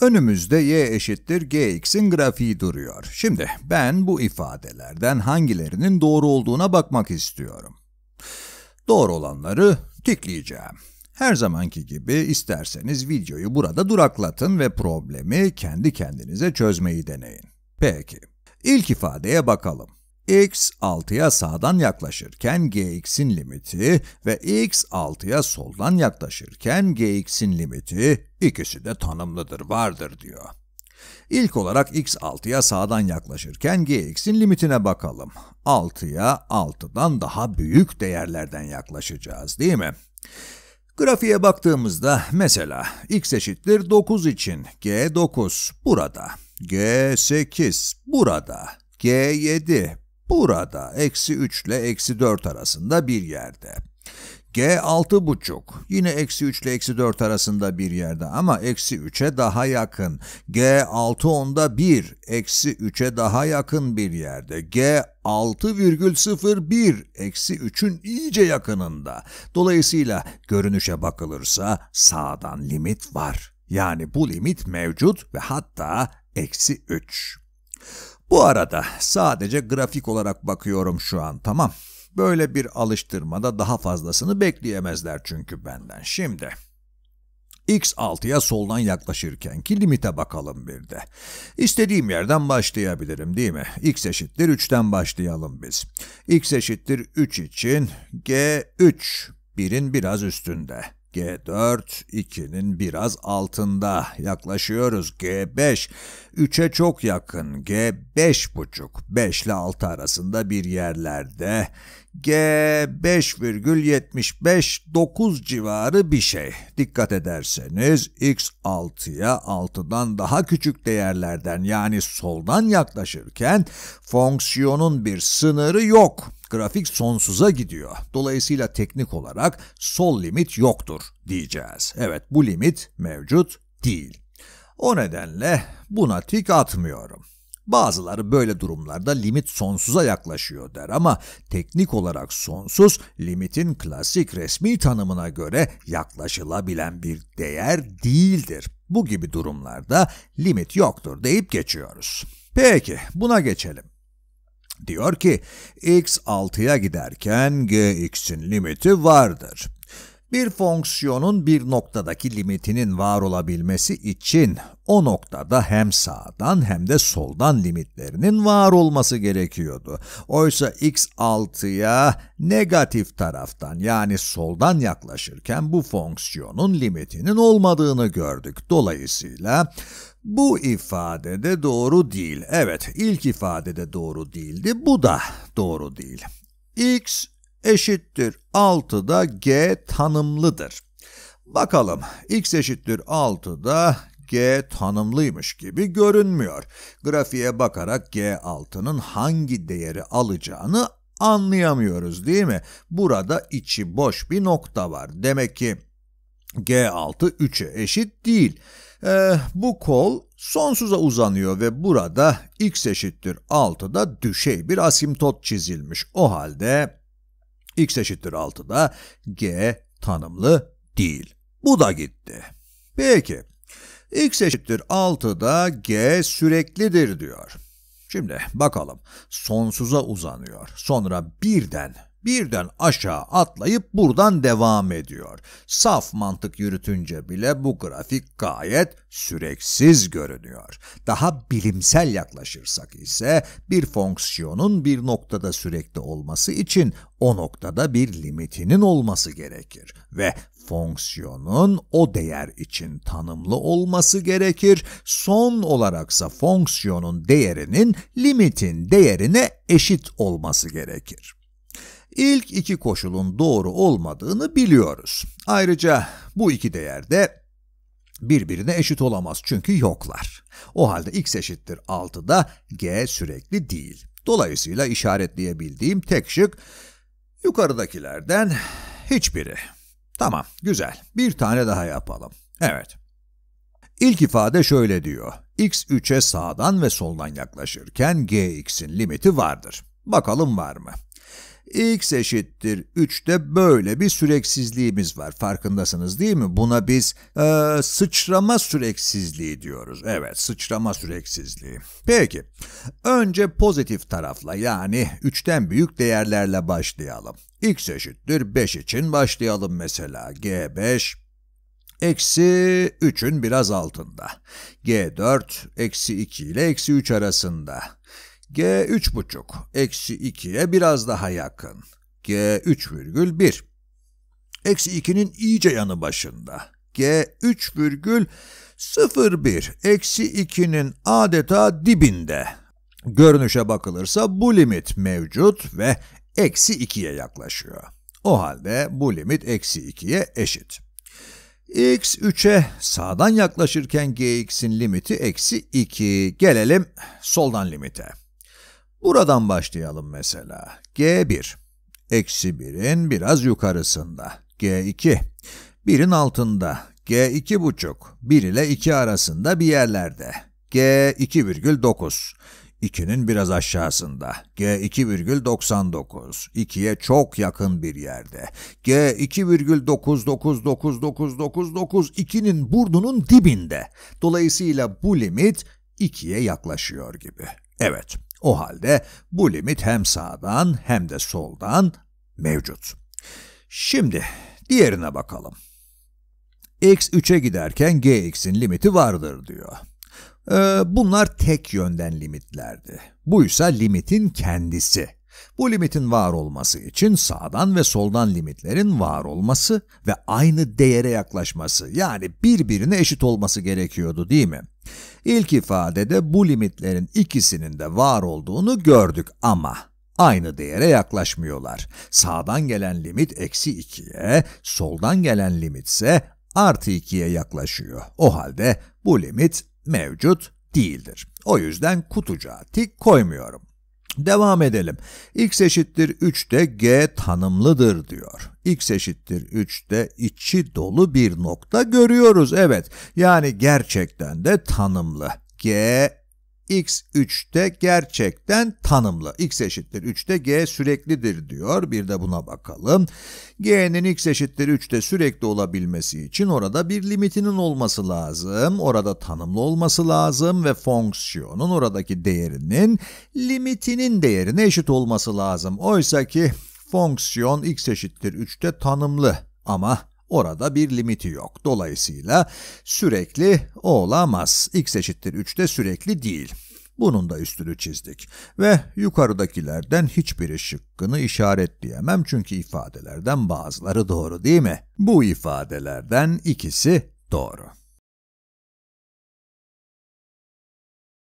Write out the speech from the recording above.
Önümüzde y eşittir gx'in grafiği duruyor. Şimdi ben bu ifadelerden hangilerinin doğru olduğuna bakmak istiyorum. Doğru olanları tıklayacağım. Her zamanki gibi isterseniz videoyu burada duraklatın ve problemi kendi kendinize çözmeyi deneyin. Peki, ilk ifadeye bakalım x 6'ya sağdan yaklaşırken gx'in limiti ve x 6'ya soldan yaklaşırken gx'in limiti ikisi de tanımlıdır, vardır diyor. İlk olarak x 6'ya sağdan yaklaşırken gx'in limitine bakalım. 6'ya 6'dan daha büyük değerlerden yaklaşacağız değil mi? Grafiğe baktığımızda mesela x eşittir 9 için g 9 burada, g 8 burada, G7 Burada eksi 3 ile eksi 4 arasında bir yerde. G 6,5 yine eksi 3 ile eksi 4 arasında bir yerde ama eksi 3'e daha yakın. G 6 onda 1 eksi 3'e daha yakın bir yerde. G 6,01 eksi 3'ün iyice yakınında. Dolayısıyla görünüşe bakılırsa sağdan limit var. Yani bu limit mevcut ve hatta eksi 3. Bu arada sadece grafik olarak bakıyorum şu an tamam. Böyle bir alıştırmada daha fazlasını bekleyemezler çünkü benden. Şimdi X6'ya soldan yaklaşırken ki limite bakalım bir de. İstediğim yerden başlayabilirim değil mi? X eşittir 3'ten başlayalım biz. X eşittir 3 için G3 1'in biraz üstünde. G4 2'nin biraz altında yaklaşıyoruz. G5 3'e çok yakın. G5 buçuk 5 ile 6 arasında bir yerlerde g 5,75 9 civarı bir şey. Dikkat ederseniz X6'ya 6'dan daha küçük değerlerden yani soldan yaklaşırken fonksiyonun bir sınırı yok. Grafik sonsuza gidiyor. Dolayısıyla teknik olarak sol limit yoktur diyeceğiz. Evet bu limit mevcut değil. O nedenle buna tik atmıyorum. Bazıları böyle durumlarda limit sonsuza yaklaşıyor der ama teknik olarak sonsuz limitin klasik resmi tanımına göre yaklaşılabilen bir değer değildir. Bu gibi durumlarda limit yoktur deyip geçiyoruz. Peki buna geçelim. Diyor ki x 6'ya giderken gx'in limiti vardır. Bir fonksiyonun bir noktadaki limitinin var olabilmesi için o noktada hem sağdan hem de soldan limitlerinin var olması gerekiyordu. Oysa x6'ya negatif taraftan yani soldan yaklaşırken bu fonksiyonun limitinin olmadığını gördük. Dolayısıyla bu ifadede doğru değil. Evet, ilk ifadede doğru değildi. Bu da doğru değil. x eşittir 6'da G tanımlıdır. Bakalım x eşittir 6'da G tanımlıymış gibi görünmüyor. Grafiğe bakarak G6'nın hangi değeri alacağını anlayamıyoruz değil mi? Burada içi boş bir nokta var. Demek ki G6 3'e eşit değil. Ee, bu kol sonsuza uzanıyor ve burada x eşittir 6'da düşey bir asimtot çizilmiş. O halde x eşittir 6'da g tanımlı değil. Bu da gitti. Peki x eşittir 6'da g süreklidir diyor. Şimdi bakalım sonsuza uzanıyor. Sonra birden birden aşağı atlayıp buradan devam ediyor. Saf mantık yürütünce bile bu grafik gayet süreksiz görünüyor. Daha bilimsel yaklaşırsak ise bir fonksiyonun bir noktada sürekli olması için o noktada bir limitinin olması gerekir ve fonksiyonun o değer için tanımlı olması gerekir. Son olaraksa fonksiyonun değerinin limitin değerine eşit olması gerekir. İlk iki koşulun doğru olmadığını biliyoruz. Ayrıca bu iki değer de birbirine eşit olamaz çünkü yoklar. O halde x eşittir 6'da g sürekli değil. Dolayısıyla işaretleyebildiğim tek şık yukarıdakilerden hiçbiri. Tamam, güzel. Bir tane daha yapalım. Evet. İlk ifade şöyle diyor. x 3'e sağdan ve soldan yaklaşırken gx'in limiti vardır. Bakalım var mı? x eşittir 3'te böyle bir süreksizliğimiz var. Farkındasınız değil mi? Buna biz e, sıçrama süreksizliği diyoruz. Evet sıçrama süreksizliği. Peki önce pozitif tarafla yani 3'ten büyük değerlerle başlayalım. x eşittir 5 için başlayalım mesela. g5 Eksi 3'ün biraz altında. G4, eksi 2 ile eksi 3 arasında. G 3,5 eksi 2'ye biraz daha yakın. G 3,1. Eksi 2'nin iyice yanı başında. G 3,01 eksi 2'nin adeta dibinde. Görünüşe bakılırsa bu limit mevcut ve eksi 2'ye yaklaşıyor. O halde bu limit eksi 2'ye eşit. x 3'e sağdan yaklaşırken gx'in limiti eksi 2. Gelelim soldan limite. Buradan başlayalım mesela. G1, eksi 1'in biraz yukarısında. G2, 1'in altında. G2 buçuk, 1 ile 2 arasında bir yerlerde. G2,9, 2'nin biraz aşağısında. G2,99, 2'ye çok yakın bir yerde. G2,9999999, 2'nin burnunun dibinde. Dolayısıyla bu limit 2'ye yaklaşıyor gibi. Evet, o halde bu limit hem sağdan hem de soldan mevcut. Şimdi diğerine bakalım. x 3'e giderken gx'in limiti vardır diyor. Ee, bunlar tek yönden limitlerdi. Buysa limitin kendisi. Bu limitin var olması için sağdan ve soldan limitlerin var olması ve aynı değere yaklaşması yani birbirine eşit olması gerekiyordu değil mi? İlk ifadede bu limitlerin ikisinin de var olduğunu gördük ama aynı değere yaklaşmıyorlar. Sağdan gelen limit eksi 2'ye, soldan gelen limit ise artı 2'ye yaklaşıyor. O halde bu limit mevcut değildir. O yüzden kutucuğa tik koymuyorum. Devam edelim. x eşittir 3'te g tanımlıdır diyor. x eşittir 3'te içi dolu bir nokta görüyoruz. Evet yani gerçekten de tanımlı. g x 3'te gerçekten tanımlı. x eşittir 3'te g süreklidir diyor. Bir de buna bakalım. g'nin x eşittir 3'te sürekli olabilmesi için orada bir limitinin olması lazım. Orada tanımlı olması lazım ve fonksiyonun oradaki değerinin limitinin değerine eşit olması lazım. Oysa ki fonksiyon x eşittir 3'te tanımlı ama Orada bir limiti yok. Dolayısıyla sürekli olamaz. x eşittir 3 de sürekli değil. Bunun da üstünü çizdik ve yukarıdakilerden hiçbiri şıkkını işaretleyemem çünkü ifadelerden bazıları doğru değil mi? Bu ifadelerden ikisi doğru.